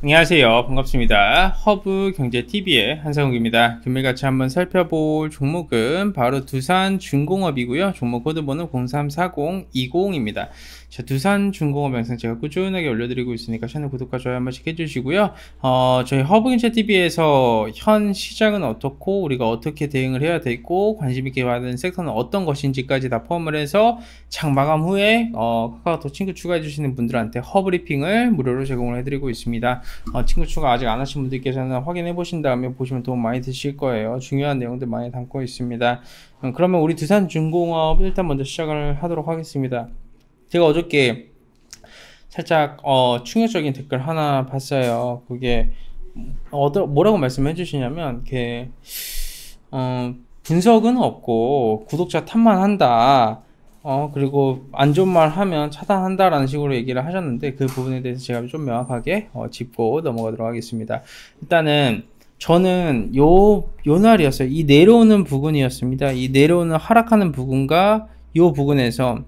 안녕하세요. 반갑습니다. 허브 경제TV의 한상욱입니다. 금일같이 한번 살펴볼 종목은 바로 두산 중공업이고요. 종목 코드번호 034020입니다. 자, 두산 중공업 영상 제가 꾸준하게 올려드리고 있으니까 채널 구독과 좋아요 한 번씩 해주시고요. 어, 저희 허브인체 TV에서 현 시장은 어떻고 우리가 어떻게 대응을 해야 되고 관심 있게 받은 섹터는 어떤 것인지까지 다 포함을 해서 장 마감 후에 어, 카카오톡 친구 추가해 주시는 분들한테 허브리핑을 무료로 제공을 해드리고 있습니다. 어, 친구 추가 아직 안 하신 분들께서는 확인해 보신 다음에 보시면 도움 많이 되실 거예요. 중요한 내용들 많이 담고 있습니다. 음, 그러면 우리 두산 중공업 일단 먼저 시작을 하도록 하겠습니다. 제가 어저께 살짝 어, 충격적인 댓글 하나 봤어요. 그게 어 뭐라고 말씀해 주시냐면 이게 어, 분석은 없고 구독자 탓만 한다. 어, 그리고 안 좋은 말 하면 차단한다라는 식으로 얘기를 하셨는데 그 부분에 대해서 제가 좀 명확하게 어, 짚고 넘어가도록 하겠습니다. 일단은 저는 요, 요 날이었어요. 이 내려오는 부분이었습니다. 이 내려오는 하락하는 부분과 요 부분에서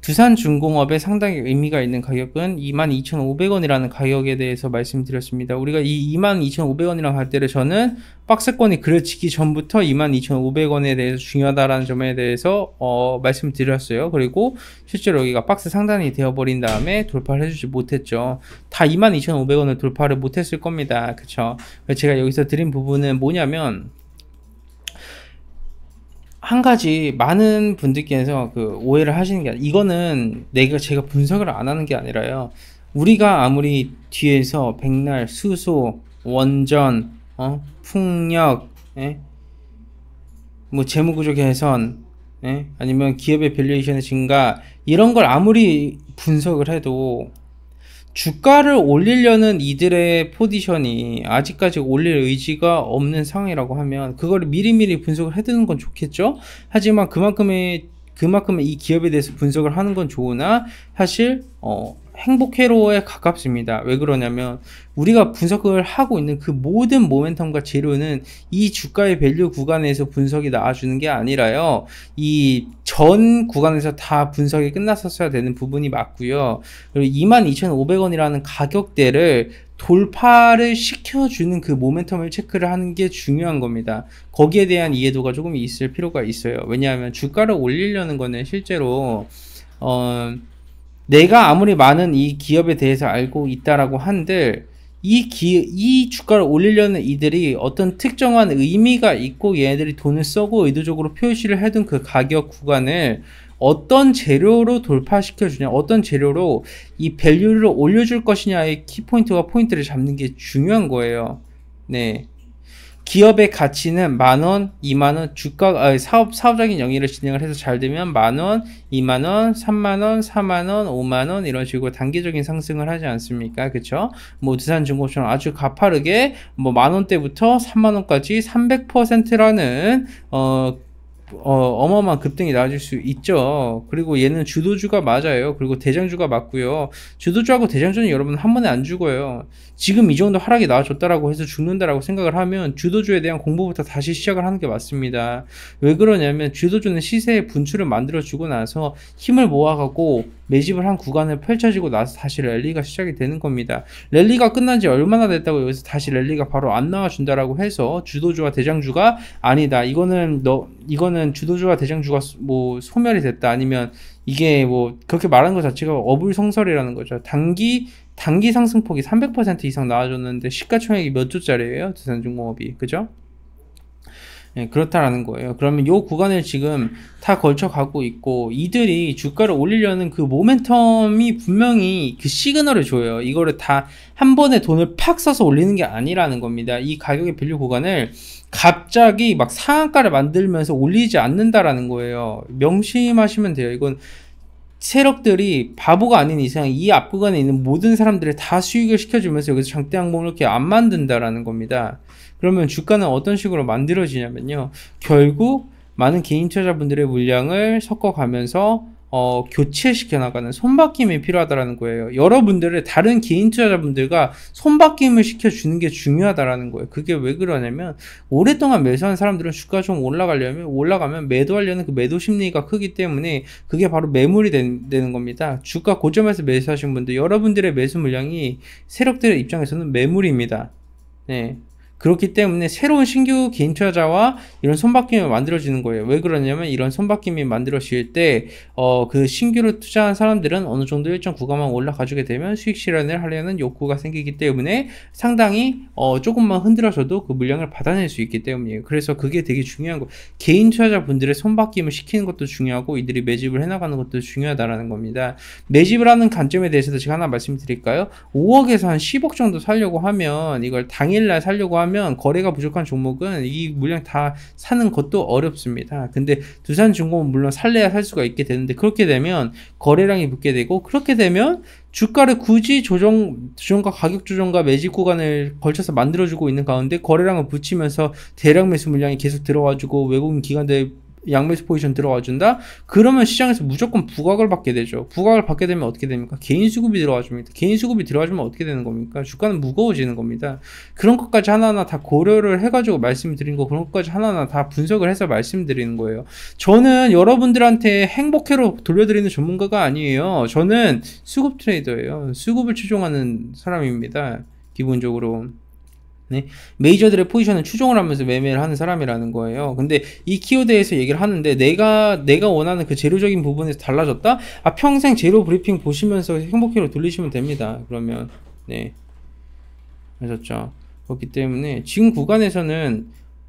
두산중공업에 상당히 의미가 있는 가격은 22,500원이라는 가격에 대해서 말씀드렸습니다. 우리가 이 22,500원이라는 가격를 저는 박스권이 그려지기 전부터 22,500원에 대해서 중요하다라는 점에 대해서 어, 말씀드렸어요. 그리고 실제로 여기가 박스 상단이 되어버린 다음에 돌파를 해주지 못했죠. 다 22,500원을 돌파를 못했을 겁니다. 그쵸? 제가 여기서 드린 부분은 뭐냐면 한 가지 많은 분들께서 그 오해를 하시는 게 아니라 이거는 내가 제가 분석을 안 하는 게 아니라요. 우리가 아무리 뒤에서 백날, 수소, 원전, 어? 풍력, 예? 뭐 재무구조 개선, 예? 아니면 기업의 밸류에이션의 증가 이런 걸 아무리 분석을 해도 주가를 올리려는 이들의 포지션이 아직까지 올릴 의지가 없는 상황이라고 하면 그걸 미리미리 분석을 해두는 건 좋겠죠. 하지만 그만큼의 그만큼의 이 기업에 대해서 분석을 하는 건 좋으나 사실 어 행복회로에 가깝습니다. 왜 그러냐면 우리가 분석을 하고 있는 그 모든 모멘텀과 재료는 이 주가의 밸류 구간에서 분석이 나와주는 게 아니라요. 이 전 구간에서 다 분석이 끝났었어야 되는 부분이 맞고요. 그리고 22,500원이라는 가격대를 돌파를 시켜주는 그 모멘텀을 체크를 하는 게 중요한 겁니다. 거기에 대한 이해도가 조금 있을 필요가 있어요. 왜냐하면 주가를 올리려는 거는 실제로 어, 내가 아무리 많은 이 기업에 대해서 알고 있다라고 한들 이, 기, 이 주가를 올리려는 이들이 어떤 특정한 의미가 있고 얘네들이 돈을 쓰고 의도적으로 표시를 해둔 그 가격 구간을 어떤 재료로 돌파시켜 주냐 어떤 재료로 이 밸류를 올려줄 것이냐의 키포인트와 포인트를 잡는 게 중요한 거예요 네 기업의 가치는 만 원, 이만 원, 주가 아, 사업 사업적인 영위를 진행을 해서 잘 되면 만 원, 이만 원, 삼만 원, 사만 원, 오만 원 이런 식으로 단계적인 상승을 하지 않습니까? 그쵸뭐두산중공처럼 아주 가파르게 뭐 만 원대부터 삼만 원까지 300%라는 어 어, 마어마한 급등이 나아질수 있죠. 그리고 얘는 주도주가 맞아요. 그리고 대장주가 맞고요. 주도주하고 대장주는 여러분 한 번에 안 죽어요. 지금 이 정도 하락이 나와줬다라고 해서 죽는다라고 생각을 하면 주도주에 대한 공부부터 다시 시작을 하는 게 맞습니다. 왜 그러냐면 주도주는 시세의 분출을 만들어주고 나서 힘을 모아가고 매집을 한 구간을 펼쳐지고 나서 다시 랠리가 시작이 되는 겁니다. 랠리가 끝난 지 얼마나 됐다고 여기서 다시 랠리가 바로 안 나와준다라고 해서 주도주와 대장주가 아니다. 이거는 너, 이거는 이거는 주도주와 대장주가 뭐 소멸이 됐다 아니면 이게 뭐 그렇게 말하는 것 자체가 어불성설이라는 거죠. 단기 단기 상승폭이 300% 이상 나와줬는데 시가총액이 몇 조짜리예요? 두산중공업이 그죠? 예, 그렇다라는 거예요. 그러면 요 구간을 지금 다 걸쳐 가고 있고 이들이 주가를 올리려는 그 모멘텀이 분명히 그 시그널을 줘요. 이거를 다 한 번에 돈을 팍 써서 올리는 게 아니라는 겁니다. 이 가격의 밸류 구간을 갑자기 막 상한가를 만들면서 올리지 않는다라는 거예요. 명심하시면 돼요. 이건 세력들이 바보가 아닌 이상 이 앞구간에 있는 모든 사람들을 다 수익을 시켜주면서 여기서 장대 항목을 이렇게 안 만든다라는 겁니다. 그러면 주가는 어떤 식으로 만들어지냐면요. 결국 많은 개인 투자자분들의 물량을 섞어가면서 어, 교체시켜 나가는 손바뀜이 필요하다라는 거예요. 여러분들을 다른 개인 투자자분들과 손바뀜을 시켜주는 게 중요하다라는 거예요. 그게 왜 그러냐면 오랫동안 매수한 사람들은 주가 좀 올라가려면 올라가면 매도하려는 그 매도 심리가 크기 때문에 그게 바로 매물이 된, 되는 겁니다. 주가 고점에서 매수하신 분들 여러분들의 매수 물량이 세력들의 입장에서는 매물입니다. 네. 그렇기 때문에 새로운 신규 개인 투자자와 이런 손바뀜이 만들어지는 거예요. 왜 그러냐면 이런 손바뀜이 만들어질 때, 어, 그 신규로 투자한 사람들은 어느 정도 일정 구간만 올라가주게 되면 수익 실현을 하려는 욕구가 생기기 때문에 상당히, 어, 조금만 흔들어져도 그 물량을 받아낼 수 있기 때문이에요. 그래서 그게 되게 중요한 거. 개인 투자자분들의 손바뀜을 시키는 것도 중요하고 이들이 매집을 해나가는 것도 중요하다라는 겁니다. 매집을 하는 관점에 대해서도 제가 하나 말씀드릴까요? 5억에서 한 10억 정도 살려고 하면 이걸 당일날 살려고 하면 하면 거래가 부족한 종목은 이 물량 다 사는 것도 어렵습니다. 근데 두산중공은 물론 살래야 살 수가 있게 되는데 그렇게 되면 거래량이 붙게 되고 그렇게 되면 주가를 굳이 조정, 조정과 가격 조정과 매집 구간을 걸쳐서 만들어주고 있는 가운데 거래량을 붙이면서 대량 매수 물량이 계속 들어와주고 외국인 기관들 양매수 포지션 들어와 준다? 그러면 시장에서 무조건 부각을 받게 되죠. 부각을 받게 되면 어떻게 됩니까? 개인 수급이 들어와 줍니다. 개인 수급이 들어와 주면 어떻게 되는 겁니까? 주가는 무거워지는 겁니다. 그런 것까지 하나하나 다 고려를 해가지고 말씀드린 거, 그런 것까지 하나하나 다 분석을 해서 말씀드리는 거예요. 저는 여러분들한테 행복해로 돌려드리는 전문가가 아니에요. 저는 수급 트레이더예요. 수급을 추종하는 사람입니다. 기본적으로. 네? 메이저들의 포지션을 추종을 하면서 매매를 하는 사람이라는 거예요. 근데 이 키워드에서 얘기를 하는데 내가 내가 원하는 그 재료적인 부분에서 달라졌다? 아 평생 재료 브리핑 보시면서 행복회로 돌리시면 됩니다. 그러면 네 아셨죠? 그렇죠. 그렇기 때문에 지금 구간에서는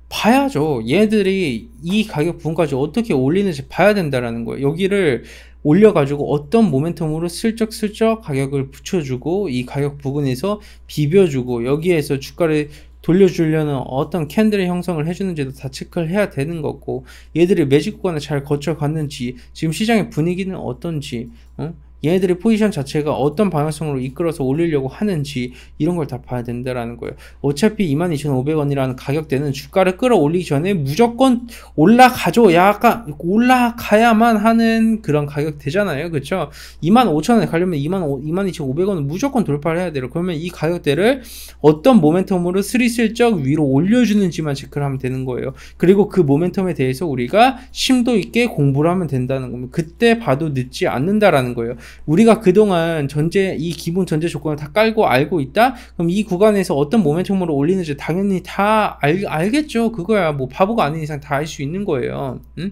봐야죠. 얘들이 이 가격 부분까지 어떻게 올리는지 봐야 된다라는 거예요. 여기를 올려가지고 어떤 모멘텀으로 슬쩍슬쩍 가격을 붙여주고 이 가격 부근에서 비벼주고 여기에서 주가를 돌려주려는 어떤 캔들의 형성을 해주는지도 다 체크를 해야 되는 거고 얘들이 매직 구간을 잘 거쳐갔는지 지금 시장의 분위기는 어떤지 어? 얘네들의 포지션 자체가 어떤 방향성으로 이끌어서 올리려고 하는지 이런 걸 다 봐야 된다라는 거예요. 어차피 22,500원이라는 가격대는 주가를 끌어올리기 전에 무조건 올라가죠. 약간 올라가야만 하는 그런 가격대잖아요. 그렇죠? 25,000원에 가려면 22,500원은 무조건 돌파를 해야 돼요. 그러면 이 가격대를 어떤 모멘텀으로 슬리슬쩍 위로 올려주는지만 체크를 하면 되는 거예요. 그리고 그 모멘텀에 대해서 우리가 심도 있게 공부를 하면 된다는 겁니다. 그때 봐도 늦지 않는다라는 거예요. 우리가 그동안 전제 이 기본 전제 조건을 다 깔고 알고 있다. 그럼 이 구간에서 어떤 모멘텀으로 올리는지 당연히 다 알, 알겠죠. 그거야 뭐 바보가 아닌 이상 다 알 수 있는 거예요. 응?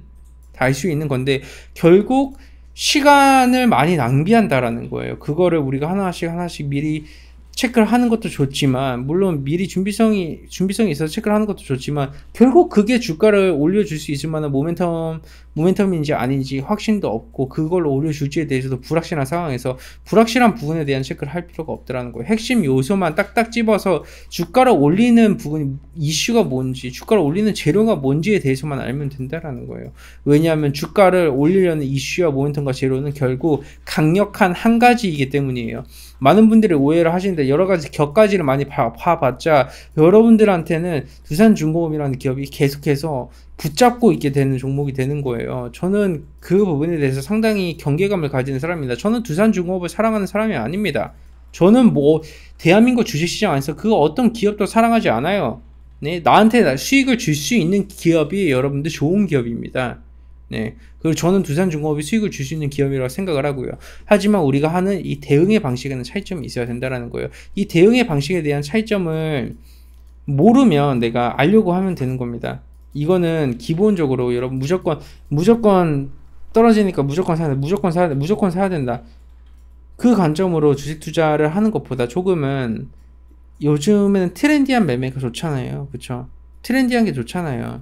다 알 수 있는 건데 결국 시간을 많이 낭비한다라는 거예요. 그거를 우리가 하나씩 하나씩 미리 체크를 하는 것도 좋지만 물론 미리 준비성이 준비성이 있어서 체크를 하는 것도 좋지만 결국 그게 주가를 올려줄 수 있을 만한 모멘텀 모멘텀인지 아닌지 확신도 없고 그걸 올려줄지에 대해서도 불확실한 상황에서 불확실한 부분에 대한 체크를 할 필요가 없더라는 거예요. 핵심 요소만 딱딱 집어서 주가를 올리는 부분 이슈가 뭔지 주가를 올리는 재료가 뭔지에 대해서만 알면 된다라는 거예요. 왜냐하면 주가를 올리려는 이슈와 모멘텀과 재료는 결국 강력한 한 가지이기 때문이에요. 많은 분들이 오해를 하시는데 여러 가지 격가지를 많이 봐봤자 여러분들한테는 두산중공업이라는 기업이 계속해서 붙잡고 있게 되는 종목이 되는 거예요. 저는 그 부분에 대해서 상당히 경계감을 가지는 사람입니다. 저는 두산중공업을 사랑하는 사람이 아닙니다. 저는 뭐 대한민국 주식시장 안에서 그 어떤 기업도 사랑하지 않아요. 네, 나한테 수익을 줄 수 있는 기업이 여러분들 좋은 기업입니다. 네, 그리고 저는 두산중공업이 수익을 줄 수 있는 기업이라고 생각을 하고요. 하지만 우리가 하는 이 대응의 방식에는 차이점이 있어야 된다는 거예요. 이 대응의 방식에 대한 차이점을 모르면 내가 알려고 하면 되는 겁니다. 이거는 기본적으로 여러분 무조건 무조건 떨어지니까 무조건 사야 돼. 무조건 사야 돼. 무조건 사야 된다. 그 관점으로 주식 투자를 하는 것보다 조금은 요즘에는 트렌디한 매매가 좋잖아요. 그쵸? 트렌디한 게 좋잖아요.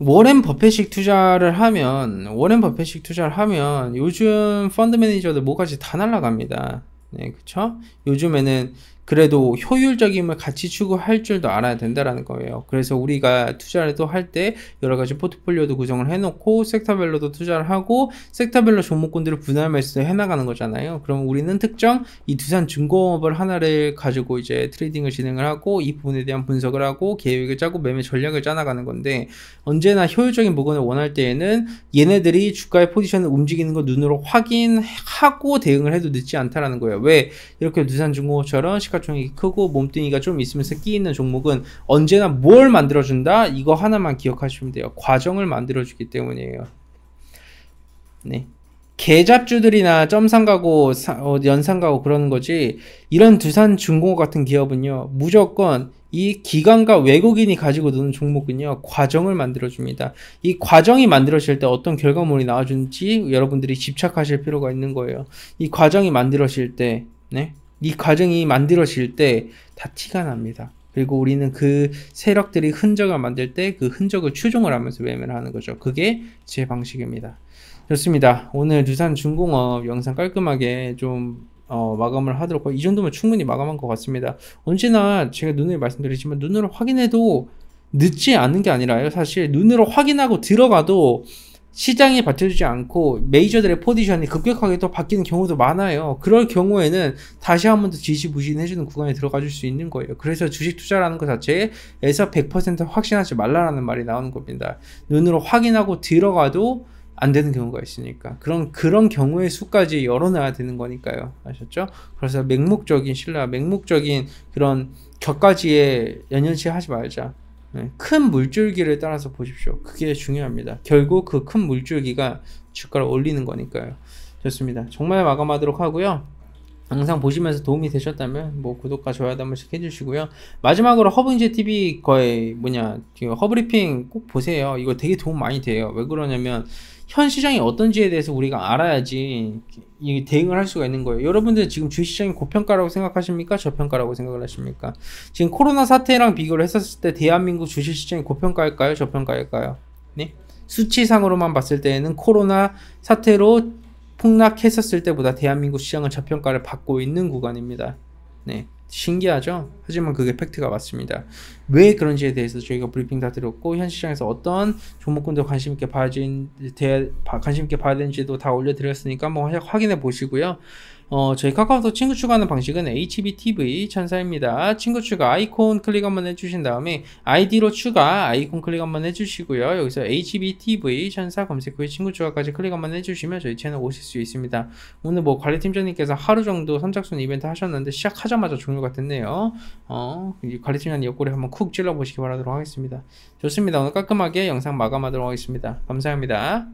워렌 버핏식 투자를 하면, 워렌 버핏식 투자를 하면 요즘 펀드 매니저들 뭐까지 다 날라갑니다. 네, 그쵸? 요즘에는 그래도 효율적임을 같이 추구할 줄도 알아야 된다라는 거예요. 그래서 우리가 투자를 또 할 때 여러 가지 포트폴리오도 구성을 해놓고 섹터별로도 투자를 하고 섹터별로 종목군들을 분할 매수도 해나가는 거잖아요. 그럼 우리는 특정 이 두산 증공업을 하나를 가지고 이제 트레이딩을 진행을 하고 이 부분에 대한 분석을 하고 계획을 짜고 매매 전략을 짜나가는 건데 언제나 효율적인 물건을 원할 때에는 얘네들이 주가의 포지션을 움직이는 걸 눈으로 확인하고 대응을 해도 늦지 않다라는 거예요. 왜 이렇게 두산 증공처럼 가총이 크고 몸뚱이가 좀 있으면서 끼 있는 종목은 언제나 뭘 만들어준다? 이거 하나만 기억하시면 돼요. 과정을 만들어주기 때문이에요. 네. 개잡주들이나 점상가고 어, 연상가고 그러는 거지 이런 두산 중공업 같은 기업은요 무조건 이 기관과 외국인이 가지고 노는 종목은요 과정을 만들어줍니다 이 과정이 만들어질 때 어떤 결과물이 나와주는지 여러분들이 집착하실 필요가 있는 거예요 이 과정이 만들어질 때 네. 이 과정이 만들어질 때 다 티가 납니다. 그리고 우리는 그 세력들이 흔적을 만들 때 그 흔적을 추종을 하면서 매매를 하는 거죠. 그게 제 방식입니다. 좋습니다. 오늘 두산 중공업 영상 깔끔하게 좀 어, 마감을 하도록 하고 이 정도면 충분히 마감한 것 같습니다. 언제나 제가 눈을 말씀드리지만 눈으로 확인해도 늦지 않은 게 아니라요. 사실 눈으로 확인하고 들어가도 시장이 받쳐주지 않고 메이저들의 포지션이 급격하게 또 바뀌는 경우도 많아요. 그럴 경우에는 다시 한 번 더 지지부진해주는 구간에 들어가줄 수 있는 거예요. 그래서 주식 투자라는 것 자체에서 100% 확신하지 말라라는 말이 나오는 겁니다. 눈으로 확인하고 들어가도 안 되는 경우가 있으니까 그런 그런 경우의 수까지 열어놔야 되는 거니까요. 아셨죠? 그래서 맹목적인 신뢰, 맹목적인 그런 격까지에 연연치 하지 말자. 네, 큰 물줄기를 따라서 보십시오. 그게 중요합니다. 결국 그 큰 물줄기가 주가를 올리는 거니까요. 좋습니다. 정말 마감하도록 하고요. 항상 보시면서 도움이 되셨다면 뭐 구독과 좋아요 한 번씩 해주시고요. 마지막으로 허브인제 TV 거의 뭐냐 허브리핑 꼭 보세요. 이거 되게 도움 많이 돼요. 왜 그러냐면 현 시장이 어떤지에 대해서 우리가 알아야지 대응을 할 수가 있는 거예요. 여러분들 지금 주식시장이 고평가라고 생각하십니까? 저평가라고 생각을 하십니까? 지금 코로나 사태랑 비교를 했었을 때 대한민국 주식시장이 고평가일까요? 저평가일까요? 네? 수치상으로만 봤을 때는 코로나 사태로 폭락했었을 때보다 대한민국 시장은 저평가를 받고 있는 구간입니다. 네. 신기하죠? 하지만 그게 팩트가 맞습니다. 왜 그런지에 대해서 저희가 브리핑 다 들었고 현 시장에서 어떤 종목군들 관심 있게 봐야 되는지도 다 올려드렸으니까 한 뭐 확인해 보시고요. 어, 저희 카카오톡 친구 추가하는 방식은 hbtv 천사입니다. 친구 추가 아이콘 클릭 한번 해주신 다음에 아이디로 추가 아이콘 클릭 한번 해주시고요. 여기서 hbtv 천사 검색 후에 친구 추가까지 클릭 한번 해주시면 저희 채널 오실 수 있습니다. 오늘 뭐 관리팀장님께서 하루 정도 선착순 이벤트 하셨는데 시작하자마자 종료가 됐네요. 어, 관리팀장님 옆구리 한번 쿡 찔러보시기 바라도록 하겠습니다. 좋습니다. 오늘 깔끔하게 영상 마감하도록 하겠습니다. 감사합니다.